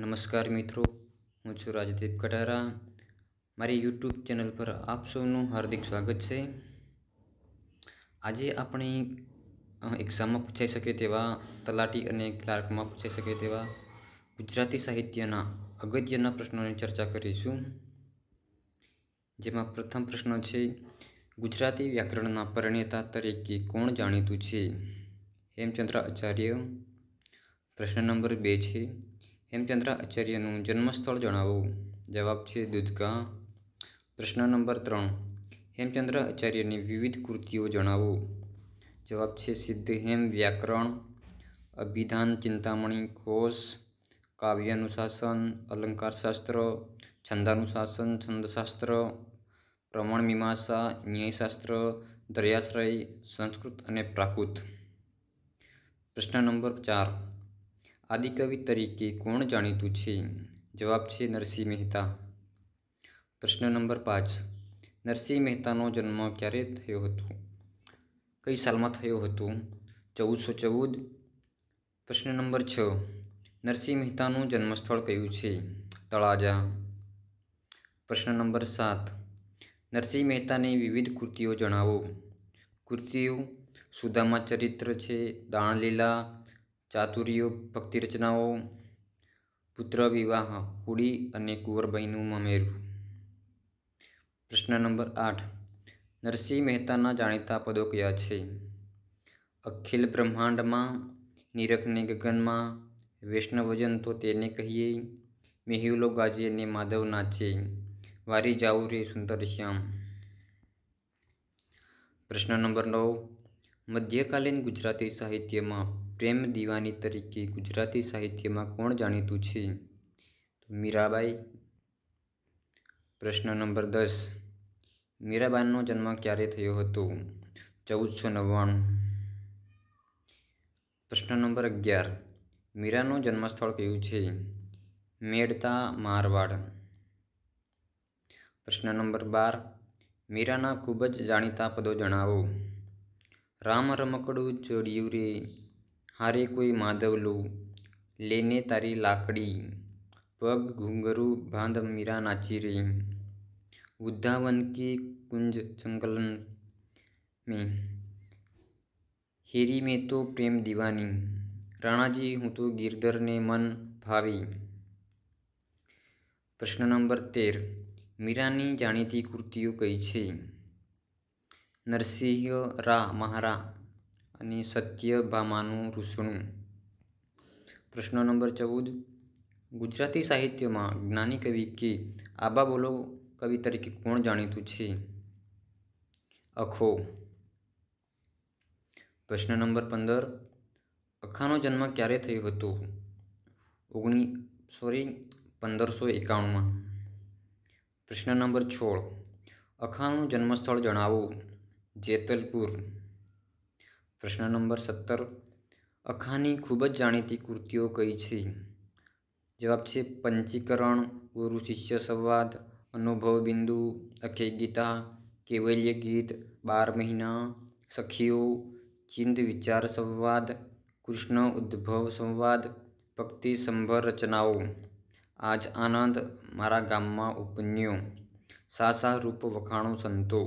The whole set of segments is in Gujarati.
નમસ્કાર મિત્રો હું છું રાજદીપ કટારા મારી યુટ્યુબ ચેનલ પર આપ સૌનું હાર્દિક સ્વાગત છે આજે આપણે એક્ઝામમાં પૂછાઈ શકે તેવા તલાટી અને ક્લાર્કમાં પૂછાઈ શકે તેવા ગુજરાતી સાહિત્યના અગત્યના પ્રશ્નોની ચર્ચા કરીશું જેમાં પ્રથમ પ્રશ્ન છે ગુજરાતી વ્યાકરણના પરિણેતા તરીકે કોણ જાણીતું છે હેમચંદ્ર આચાર્ય પ્રશ્ન નંબર બે છે હેમચંદ્ર આચાર્યનું જન્મસ્થળ જણાવો જવાબ છે દૂધકા પ્રશ્ન નંબર ત્રણ હેમચંદ્ર આચાર્યની વિવિધ કૃતિઓ જણાવો જવાબ છે સિદ્ધ હેમ વ્યાકરણ અભિધાન ચિંતામણી કોષ કાવ્યાનુશાસન અલંકારશાસ્ત્ર છંદાનુશાસન છંદશાસ્ત્ર પ્રમાણ મીમાંસા ન્યાયશાસ્ત્ર દરિયાશ્રય સંસ્કૃત અને પ્રાકૃત પ્રશ્ન નંબર ચાર આદિકવિ તરીકે કોણ જાણીતું છે જવાબ છે નરસિંહ મહેતા પ્રશ્ન નંબર પાંચ નરસિંહ મહેતાનો જન્મ ક્યારે થયો હતો કઈ સાલમાં થયો હતો ચૌદસો ચૌદ પ્રશ્ન નંબર છ નરસિંહ મહેતાનું જન્મસ્થળ કયું છે તળાજા પ્રશ્ન નંબર સાત નરસિંહ મહેતાની વિવિધ કૃતિઓ જણાવો કૃતિઓ સુદામા ચરિત્ર છે દાણલીલા ચાતુર્ય ભક્તિ રચનાઓ પુત્ર વિવાહ કુડી અને કુંવરબાઈનું મમેરું પ્રશ્ન નંબર આઠ નરસિંહ મહેતાના જાણીતા પદો કયા છે અખિલ બ્રહ્માંડમાં નિરખને ગગનમાં વૈષ્ણવજન તો તેને કહીએ મેહુલો ગાજે ને માધવ નાચે વારી જાઉ રે સુંદર શ્યામ પ્રશ્ન નંબર નવ મધ્યકાલીન ગુજરાતી સાહિત્યમાં પ્રેમ દિવાની તરીકે ગુજરાતી સાહિત્યમાં કોણ જાણીતું છે તો મીરાબાઈ પ્રશ્ન નંબર દસ મીરાબાઈનો જન્મ ક્યારે થયો હતો ચૌદસો નવ્વાણું પ્રશ્ન નંબર અગિયાર મીરાનું જન્મસ્થળ કયું છે મેડતા મારવાડ પ્રશ્ન નંબર બાર મીરાના ખૂબ જ જાણીતા પદો જણાવો રામ રમકડું જોડિયું રે હારે કોઈ માધવલો લેને તારી લાકડી પગ ઘુંઘરું બાંધ મીરા નાચી રે ઉદ્ધાवन के कुंज जंगलन में હેરી મેં તો પ્રેમ દિવાની રાણાજી હું તો ગિરધરને મન ભાવી પ્રશ્ન નંબર તેર મીરાની જાણીતી કૃતિઓ કઈ છે નરસિંહ રા મહારા અને સત્યભામાનું રૂસણું પ્રશ્ન નંબર ચૌદ ગુજરાતી સાહિત્યમાં જ્ઞાની કવિ કે આબા બોલો કવિ તરીકે કોણ જાણીતું છે અખો પ્રશ્ન નંબર પંદર અખાનો જન્મ ક્યારે થયો હતો ઓગણી સોરી પંદરસો એકાણુંમાં પ્રશ્ન નંબર છોળ અખાનું જન્મસ્થળ જણાવો જેતલપુર પ્રશ્ન નંબર સત્તર અખાની ખૂબ જ જાણીતી કૃતિઓ કઈ છે જવાબ છે પંચીકરણ ગુરુ શિષ્ય સંવાદ અનુભવ બિંદુ અખે ગીતા કેવલ્ય ગીત બાર મહિના સખીઓ ચિંદ વિચાર સંવાદ કૃષ્ણ ઉદ્ભવ સંવાદ ભક્તિ સંભર રચનાઓ આજ આનંદ મારા ગામમાં ઉપન્યો સાસા રૂપ વખાણો સંતો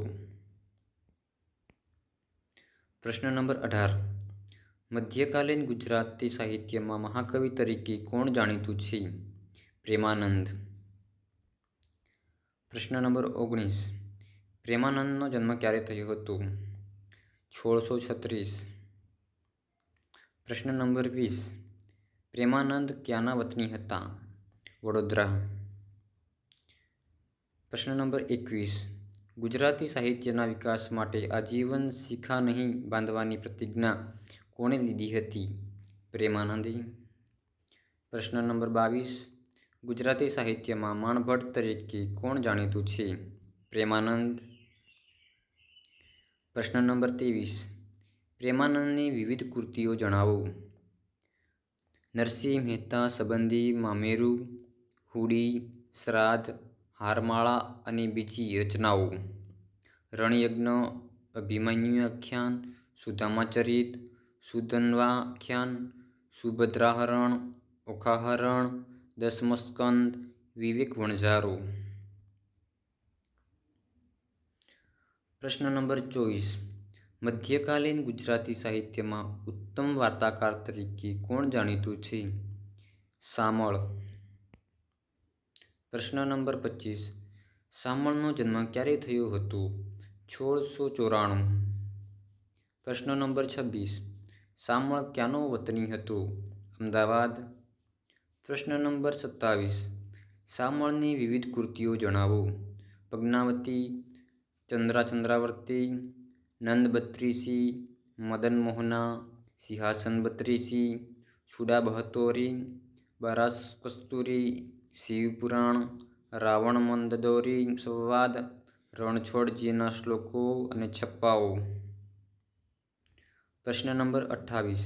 પ્રશ્ન નંબર અઢાર મધ્યકાલીન ગુજરાતી સાહિત્યમાં મહાકવિ તરીકે કોણ જાણીતું છે પ્રેમાનંદ પ્રશ્ન નંબર ઓગણીસ પ્રેમાનંદનો જન્મ ક્યારે થયો હતો છોળસો છત્રીસ પ્રશ્ન નંબર વીસ પ્રેમાનંદ ક્યાંના વતની હતા વડોદરા પ્રશ્ન નંબર એકવીસ ગુજરાતી સાહિત્યના વિકાસ માટે આજીવન શિખા નહીં બાંધવાની પ્રતિજ્ઞા કોણે લીધી હતી પ્રેમાનંદી પ્રશ્ન નંબર બાવીસ ગુજરાતી સાહિત્યમાં માણભટ્ટ તરીકે કોણ જાણીતું છે પ્રેમાનંદ પ્રશ્ન નંબર ત્રેવીસ પ્રેમાનંદની વિવિધ કૃતિઓ જણાવો નરસિંહ મહેતા સંબંધી મામેરું હુડી શ્રાદ્ધ હારમાળા અને બીજી રચનાઓ રણયજ્ઞ અભિમન્યુખ્યાન સુધામાચરિત સુધનવાખ્યાન સુભદ્રાહરણ ઓખાહરણ દસમસ્કંદ વિવેક વણઝારો પ્રશ્ન નંબર ચોવીસ મધ્યકાલીન ગુજરાતી સાહિત્યમાં ઉત્તમ વાર્તાકાર તરીકે કોણ જાણીતું છે સામળ પ્રશ્ન નંબર પચીસ સામણનો જન્મ ક્યારે થયો હતો સોળસો ચોરાણું પ્રશ્ન નંબર છવ્વીસ સામળ ક્યાંનો વતની હતો અમદાવાદ પ્રશ્ન નંબર સત્તાવીસ સામળની વિવિધ કૃતિઓ જણાવો પગ્નાવતી ચંદ્રા ચંદ્રાવર્તી નંદ બત્રીસી મદન મોહના સિંહાસન બત્રીસી છુડા બહતોરી બરાસ કસ્તુરી શિવપુરાણ રાવણ મંદદોરી સંવાદ રણછોડજીના શ્લોકો અને છપ્પાઓ પ્રશ્ન નંબર અઠ્ઠાવીસ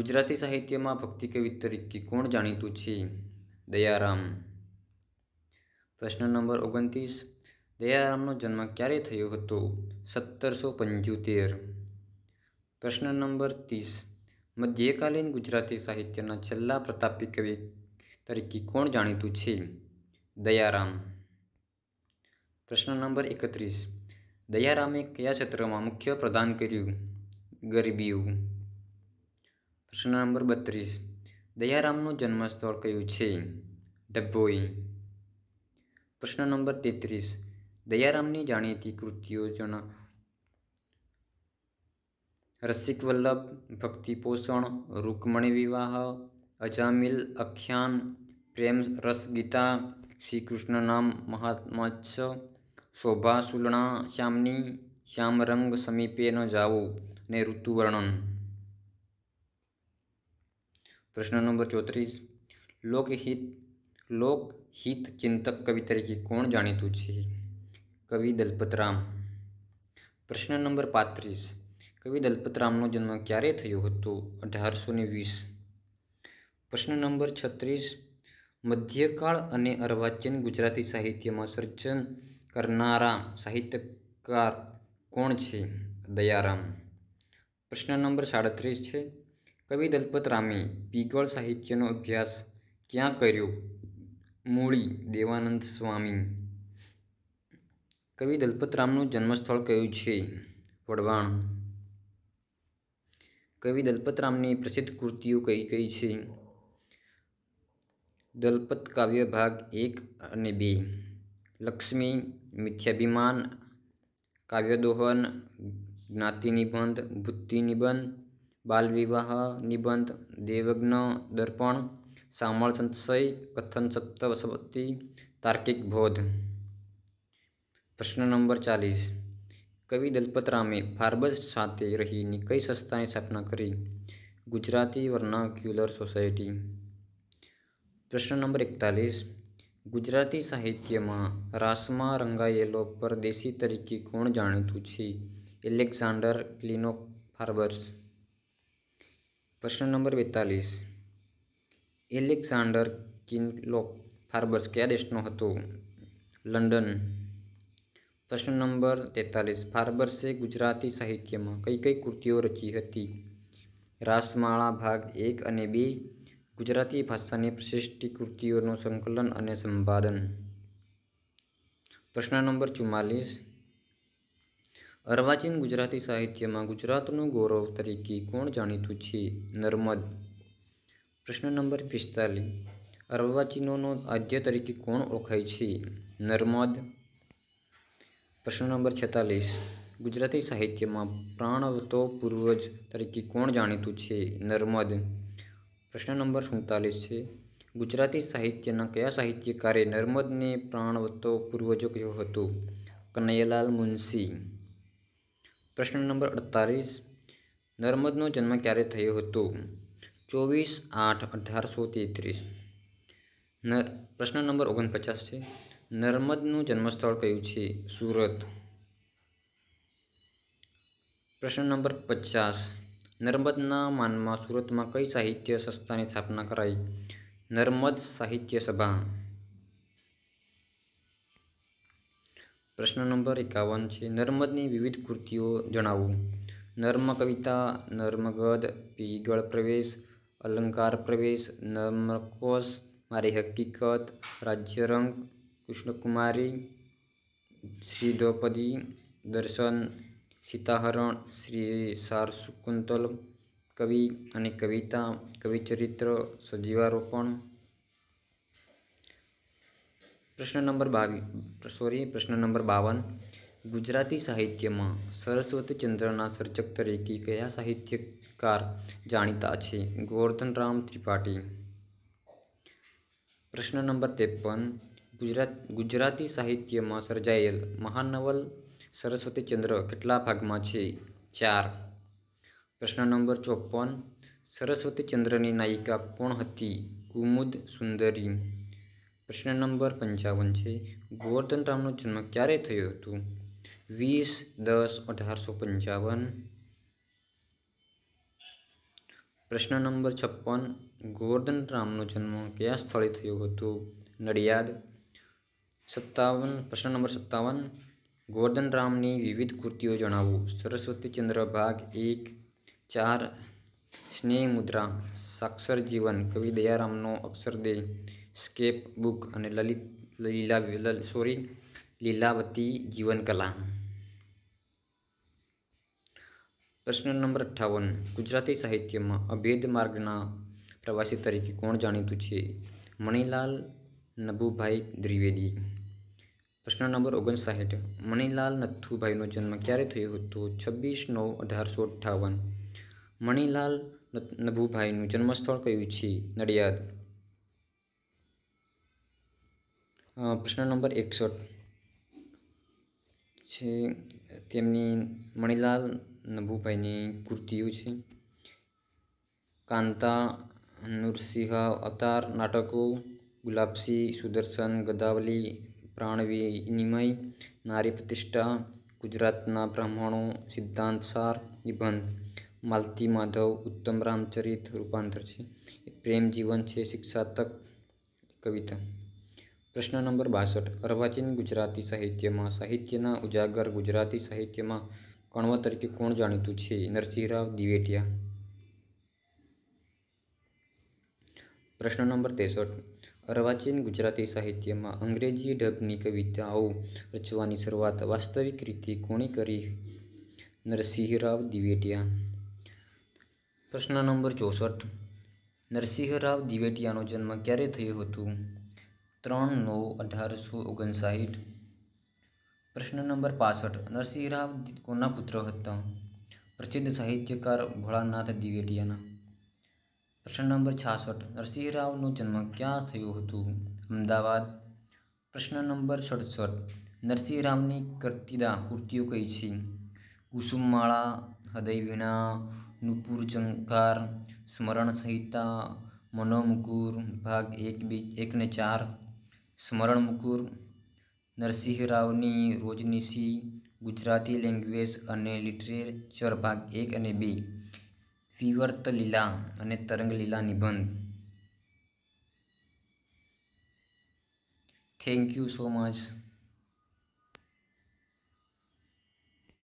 ગુજરાતી સાહિત્યમાં ભક્તિ કવિ તરીકે કોણ જાણીતું છે દયારામ પ્રશ્ન નંબર ઓગણત્રીસ દયારામનો જન્મ ક્યારે થયો હતો સત્તરસો પંચોતેર પ્રશ્ન નંબર ત્રીસ મધ્યકાલીન ગુજરાતી સાહિત્યના છેલ્લા પ્રતાપી કવિ તરીકે કોણ જાણીતું છે દયારામ પ્રશ્ન નંબર એકત્રીસ દયારામે કયા ક્ષેત્રમાં મુખ્ય પ્રદાન કર્યું ગરીબીઓ પ્રશ્ન નંબર બત્રીસ દયારામનું જન્મસ્થળ કયું છે ડભોઈ પ્રશ્ન નંબર તેત્રીસ દયારામની જાણીતી કૃતિઓ જણા રસિક વલ્લભ ભક્તિપોષણ રૂકમણી વિવાહ અજામિલ અખ્યાન પ્રેમ રસગીતા શ્રી કૃષ્ણ નામ મહાત્માચ્છ શોભા સુલણા શ્યામની શ્યામરંગ સમીપે ન જાઓ ને ઋતુવર્ણન પ્રશ્ન નંબર ચોત્રીસ લોકહિત લોકહિત ચિંતક કવિ તરીકે કોણ જાણીતું છે કવિ દલપતરામ પ્રશ્ન નંબર પાંત્રીસ કવિ દલપતરામનો જન્મ ક્યારે થયો હતો અઢારસો ને વીસ પ્રશ્ન નંબર છત્રીસ મધ્યકાળ અને અર્વાચીન ગુજરાતી સાહિત્યમાં સર્જન કરનારા સાહિત્યકાર કોણ છે દયારામ પ્રશ્ન નંબર સાડત્રીસ છે કવિ દલપતરામે પીગળ સાહિત્યનો અભ્યાસ ક્યાં કર્યો મૂળી દેવાનંદ સ્વામી કવિ દલપતરામનું જન્મસ્થળ કયું છે વડવાણ કવિ દલપતરામની પ્રસિદ્ધ કૃતિઓ કઈ કઈ છે દલપત કાવ્ય ભાગ એક અને બે લક્ષ્મી મિથ્યાભિમાન કાવ્યદોહન જ્ઞાતિ નિબંધ બુદ્ધિ નિબંધ બાલવિવાહ નિબંધ દેવજ્ઞ દર્પણ સામળ સંશય કથન સપ્તવસપતિ તાર્કિક બોધ પ્રશ્ન નંબર ચાલીસ કવિ દલપતરામે ફાર્બસ સાથે રહીને કઈ સંસ્થાની સ્થાપના કરી ગુજરાતી વર્નાક્યુલર સોસાયટી પ્રશ્ન નંબર એકતાલીસ ગુજરાતી સાહિત્યમાં રાસમાં રંગાયેલો પરદેશી તરીકે કોણ જાણીતું છે એલેક્ઝાન્ડર ક્લિનો ફાર્બર્સ પ્રશ્ન નંબર બેતાલીસ એલેક્ઝાન્ડર કિનલોક ફાર્બર્સ કયા દેશનો હતો લંડન પ્રશ્ન નંબર તેતાલીસ ફારબર્સે ગુજરાતી સાહિત્યમાં કઈ કઈ કૃતિઓ રચી હતી રાસમાળા ભાગ એક અને બે ગુજરાતી ભાષાની પ્રશિષ્ટ કૃતિઓનું સંકલન અને સંપાદન પ્રશ્ન નંબર ચુમ્માલીસ અર્વાચીન ગુજરાતી સાહિત્યમાં ગુજરાતનું ગૌરવ તરીકે કોણ જાણીતું છે નર્મદ પ્રશ્ન નંબર પિસ્તાલીસ અર્વાચીનોનો આદ્ય તરીકે કોણ ઓળખાય છે નર્મદ પ્રશ્ન નંબર છેતાલીસ ગુજરાતી સાહિત્યમાં પ્રાણવતો પૂર્વજ તરીકે કોણ જાણીતું છે નર્મદ પ્રશ્ન નંબર સુડતાલીસ છે ગુજરાતી સાહિત્યના કયા સાહિત્યકારે નર્મદને પ્રાણવતો પૂર્વજો કહ્યું હતું કનૈયાલાલ મુનશી પ્રશ્ન નંબર અડતાલીસ નર્મદનો જન્મ ક્યારે થયો હતો ચોવીસ આઠ અઢારસો તેત્રીસ પ્રશ્ન નંબર ઓગણપચાસ છે નર્મદનું જન્મસ્થળ કયું છે સુરત પ્રશ્ન નંબર પચાસ નર્મદના માનમાં સુરતમાં કઈ સાહિત્ય સંસ્થાની સ્થાપના કરાઈ નર્મદ સાહિત્ય સભા પ્રશ્ન નંબર એકાવન છે નર્મદની વિવિધ કૃતિઓ જણાવું નર્મ કવિતા નર્મગદ પીગળ પ્રવેશ અલંકાર પ્રવેશ નર્મકોશ મારી હકીકત રાજ્યરંગ કૃષ્ણકુમારી શ્રી દ્રૌપદી દર્શન સીતાહરણ શ્રી સારસુકુંતલ કવિ અને કવિતા કવિચરિત્ર સજીવારોપણ પ્રશ્ન નંબર બાવીસ સોરી પ્રશ્ન નંબર બાવન ગુજરાતી સાહિત્યમાં સરસ્વતી ચંદ્રના સર્જક તરીકે કયા સાહિત્યકાર જાણીતા છે ગોવર્ધન રામ ત્રિપાઠી પ્રશ્ન નંબર ત્રેપન ગુજરાત ગુજરાતી સાહિત્યમાં સર્જાયેલ મહાનવલ સરસ્વતીચંદ્ર કેટલા ભાગમાં છે ચાર પ્રશ્ન નંબર ચોપન સરસ્વતીચંદ્રની નાયિકા કોણ હતી કુમુદ સુંદરી પ્રશ્ન નંબર પંચાવન છે ગોવર્ધન રામનો જન્મ ક્યારે થયો હતો વીસ દસ અઢારસો પંચાવન પ્રશ્ન નંબર છપ્પન ગોવર્ધન રામનો જન્મ કયા સ્થળે થયો હતો નડિયાદ સત્તાવન પ્રશ્ન નંબર સત્તાવન ગોર્ધન રામની વિવિધ કૃતિઓ જણાવો સરસ્વતી ચંદ્ર ભાગ એક ચાર સ્નેહ મુદ્રા સાક્ષર જીવન કવિ દયારામનો અક્ષરદેહ સ્કેપ બુક અને લલિત લીલા સોરી લીલાવતી જીવનકલા પ્રશ્ન નંબર અઠ્ઠાવન ગુજરાતી સાહિત્યમાં અભેદ માર્ગના પ્રવાસી તરીકે કોણ જાણીતું છે મણિલાલ નભુભાઈ દ્વિવેદી પ્રશ્ન નંબર ઓગણસાઠ મણિલાલ નથુભાઈનો જન્મ ક્યારે થયો હતો છવ્વીસ નવ અઢારસો અઠ્ઠાવન મણિલાલ નભુભાઈનું જન્મસ્થળ કયું છે નડિયાદ પ્રશ્ન નંબર એકસઠ છે તેમની મણિલાલ નભુભાઈની કૃતિઓ છે કાંતા નૃસિંહ અવતાર નાટકો ગુલાબસી સુદર્શન ગદાવલી પ્રાણવી નિમય નારી પ્રતિષ્ઠા ગુજરાતના બ્રાહ્મણો સિદ્ધાંતસાર નિબંધ માલતી માધવ ઉત્તમ રામચરિત રૂપાંતર છે પ્રેમ જીવન છે શિક્ષાતક કવિતા પ્રશ્ન નંબર બાસઠ અર્વાચીન ગુજરાતી સાહિત્યમાં સાહિત્યના ઉજાગર ગુજરાતી સાહિત્યમાં કણવા તરીકે કોણ જાણીતું છે નરસિંહરાવ દિવેટિયા પ્રશ્ન નંબર ત્રેસઠ અર્વાચીન ગુજરાતી સાહિત્યમાં અંગ્રેજી ઢબની કવિતાઓ રચવાની શરૂઆત વાસ્તવિક રીતે કોણે કરી નરસિંહરાવ દિવેટિયા પ્રશ્ન નંબર ચોસઠ નરસિંહરાવ દિવેટિયાનો જન્મ ક્યારે થયો હતો ત્રણ નવ અઢારસો ઓગણસાઠ પ્રશ્ન નંબર પાસઠ નરસિંહરાવ કોના પુત્ર હતા પ્રસિદ્ધ સાહિત્યકાર ભોળાનાથ દિવેટિયાના પ્રશ્ન નંબર છાસઠ નરસિંહરાવનો જન્મ ક્યાં થયો હતો અમદાવાદ પ્રશ્ન નંબર સડસઠ નરસિંહરાવની કરતીદા કૃતિઓ કઈ છે કુસુમમાળા હૃદયવીણા નુપુર જંકાર સ્મરણ સહિતા મનોમુકુર ભાગ એક બે એકને ચાર સ્મરણ મુકુર નરસિંહરાવની રોજનીસી ગુજરાતી લેંગ્વેજ અને લિટરેચર ભાગ એક અને બે વિવર્ત લીલા અને તરંગલીલા નિબંધ થેન્ક યુ સો મચ